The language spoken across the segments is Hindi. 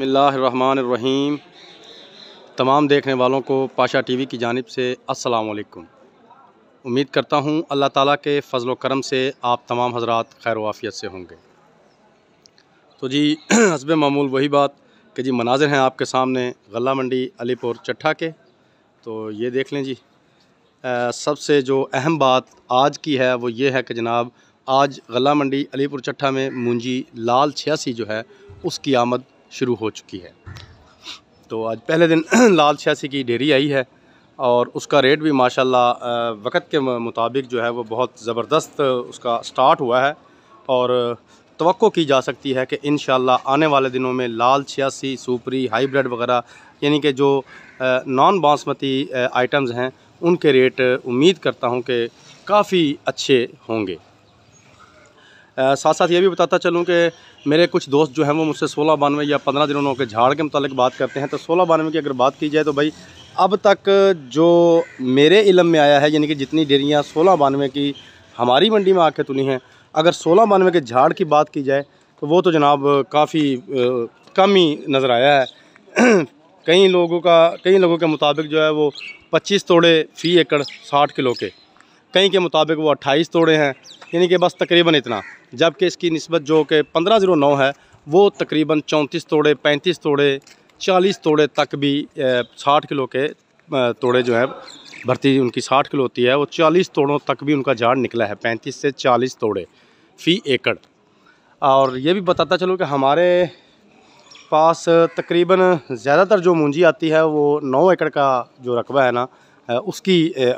रहीम तमाम देखने वालों को पाशा टीवी की जानब से अस्सलाम वालेकुम उम्मीद करता हूँ अल्लाह ताला के फ़जल करम से आप तमाम हजरात खैर वाफियत से होंगे तो जी हसब मामूल वही बात कि जी मनाजिर हैं आपके सामने गला मंडी अलीपुर चट्ठा के तो ये देख लें जी सबसे जो अहम बात आज की है वो ये है कि जनाब आज गला मंडी अलीपुर चट्ठा में मुंजी लाल छियासी जो है उसकी आमद शुरू हो चुकी है तो आज पहले दिन लाल छियासी की डेरी आई है और उसका रेट भी माशाल्लाह वक्त के मुताबिक जो है वो बहुत ज़बरदस्त उसका स्टार्ट हुआ है और तो की जा सकती है कि इन आने वाले दिनों में लाल छियासी सुपरी हाईब्रिड वगैरह यानी कि जो नॉन बासमती आइटम्स हैं उनके रेट उम्मीद करता हूँ कि काफ़ी अच्छे होंगे साथ साथ ये भी बताता चलूँ कि मेरे कुछ दोस्त जो हैं वो मुझसे सोलह बानवे या पंद्रह दिनों के झाड़ के मतलब बात करते हैं तो सोलह बानवे की अगर बात की जाए तो भाई अब तक जो मेरे इलम में आया है यानी कि जितनी डेरियाँ सोलह बानवे की हमारी मंडी में आके तुली हैं अगर सोलह बानवे के झाड़ की बात की जाए तो वो तो जनाब काफ़ी कम ही नज़र आया है कई लोगों का कई लोगों के मुताबिक जो है वो पच्चीस तोड़े फ़ी एकड़ साठ किलो के कई के मुताबिक वो अट्ठाईस तोड़े हैं यानी कि बस तकरीबन इतना जबकि इसकी नस्बत जो कि पंद्रह ज़ीरो नौ है वो तकरीबन चौंतीस तोड़े पैंतीस तोड़े चालीस तोड़े तक भी साठ किलो के तोड़े जो है भर्ती उनकी साठ किलो होती है वो चालीस तोड़ों तक भी उनका झाड़ निकला है पैंतीस से चालीस तोड़े फ़ी एकड़ और ये भी बताता चलो कि हमारे पास तकरीबन ज़्यादातर जो मुंजी आती है वो नौ एकड़ का जो रकबा है ना उसकी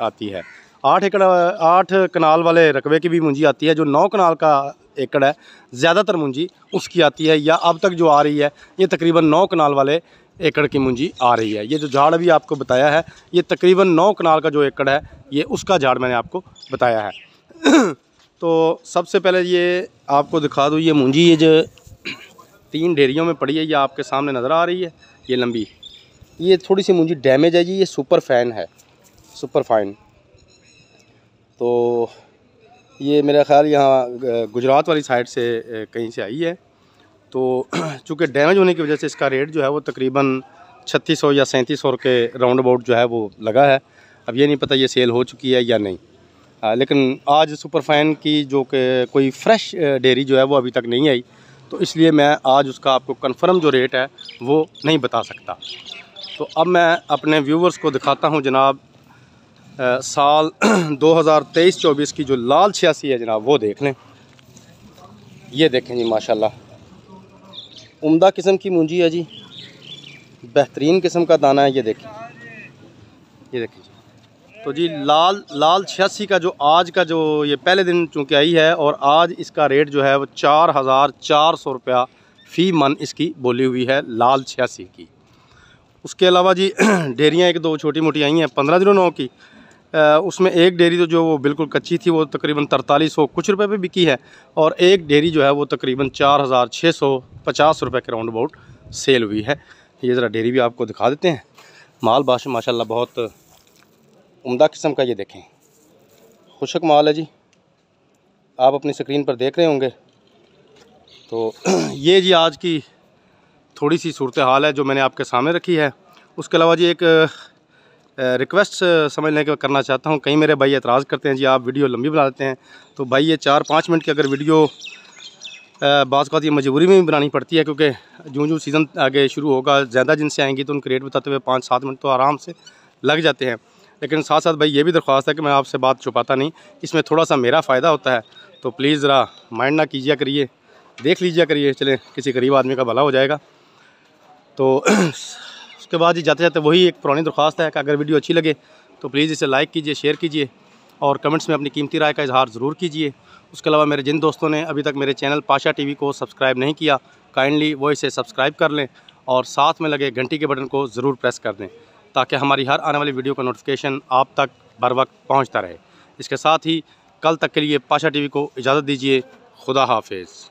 आती है आठ एकड़ आठ कनाल वाले रकबे की भी मुंजी आती है जो नौ कनाल का एकड़ है ज़्यादातर मुंजी उसकी आती है या अब तक जो आ रही है ये तकरीबन नौ कनाल वाले एकड़ की मुंजी आ रही है ये जो झाड़ भी आपको बताया है ये तकरीबन नौ कनाल का जो एकड़ है ये उसका झाड़ मैंने आपको बताया है तो सबसे पहले ये आपको दिखा दूँ ये मुंजी ये जो तीन ढेरियों में पड़ी है ये आपके सामने नज़र आ रही है ये लंबी ये थोड़ी सी मुंजी डैमेज है जी ये सुपर फैन है सुपर फाइन तो ये मेरा ख़्याल यहाँ गुजरात वाली साइड से कहीं से आई है तो चूँकि डैमेज होने की वजह से इसका रेट जो है वो तकरीबन छत्तीस सौ या सैंतीस सौ के राउंड अबाउट जो है वो लगा है अब ये नहीं पता ये सेल हो चुकी है या नहीं आ, लेकिन आज सुपरफाइन की जो के कोई फ्रेश डेयरी जो है वो अभी तक नहीं आई तो इसलिए मैं आज उसका आपको कंफर्म जो रेट है वो नहीं बता सकता तो अब मैं अपने व्यूवर्स को दिखाता हूँ जनाब साल 2023-24 की जो लाल छियासी है जनाब वो देख लें ये देखें जी माशाल्लाह उम्दा किस्म की मुंजी है जी बेहतरीन किस्म का दाना है ये देखें ये देखें जी तो जी लाल लाल छियासी का जो आज का जो ये पहले दिन चूँकि आई है और आज इसका रेट जो है वो चार हज़ार चार सौ रुपया फ़ी मन इसकी बोली हुई है लाल छियासी की उसके अलावा जी डेरियाँ एक दो छोटी मोटी आई हैं पंद्रह दिनों नौ की उसमें एक डेयरी तो जो वो बिल्कुल कच्ची थी वो तकरीबन तरतालीस सौ कुछ रुपए पे बिकी है और एक डेयरी जो है वो तकरीबन चार हज़ार छः सौ पचास रुपये के राउंड अबाउट सेल हुई है ये ज़रा डेयरी भी आपको दिखा देते हैं माल बाश माशाल्लाह बहुत उम्दा किस्म का ये देखें खुशक माल है जी आप अपनी स्क्रीन पर देख रहे होंगे तो ये जी आज की थोड़ी सी सूरत हाल है जो मैंने आपके सामने रखी है उसके अलावा जी एक रिक्वेस्ट समझने के करना चाहता हूँ कहीं मेरे भाई एतराज़ करते हैं जी आप वीडियो लंबी बना लेते हैं तो भाई ये चार पाँच मिनट की अगर वीडियो बात का ये मजबूरी में भी बनानी पड़ती है क्योंकि जूँ जूँ सीज़न आगे शुरू होगा ज़्यादा जिनसे आएंगी तो उनके रेट बताते हुए पाँच सात मिनट तो आराम से लग जाते हैं लेकिन साथ साथ भाई ये भी दरख्वास्त है कि मैं आपसे बात छुपाता नहीं इसमें थोड़ा सा मेरा फ़ायदा होता है तो प्लीज़ ज़रा माइंड ना कीजिए करिए देख लीजिए करिए चले किसी गरीब आदमी का भला हो जाएगा तो उसके बाद ही जाते जाते वही एक पुरानी दरख्वास्त है कि अगर वीडियो अच्छी लगे तो प्लीज़ इसे लाइक कीजिए शेयर कीजिए और कमेंट्स में अपनी कीमती राय का इजहार ज़रूर कीजिए उसके अलावा मेरे जिन दोस्तों ने अभी तक मेरे चैनल पाशा टी को सब्सक्राइब नहीं किया काइंडली वो इसे सब्सक्राइब कर लें और साथ में लगे घंटी के बटन को ज़रूर प्रेस कर दें ताकि हमारी हर आने वाली वीडियो का नोटिफिकेशन आप तक बर वक्त पहुँचता रहे इसके साथ ही कल तक के लिए पाशा टीवी को इजाज़त दीजिए खुदा हाफिज़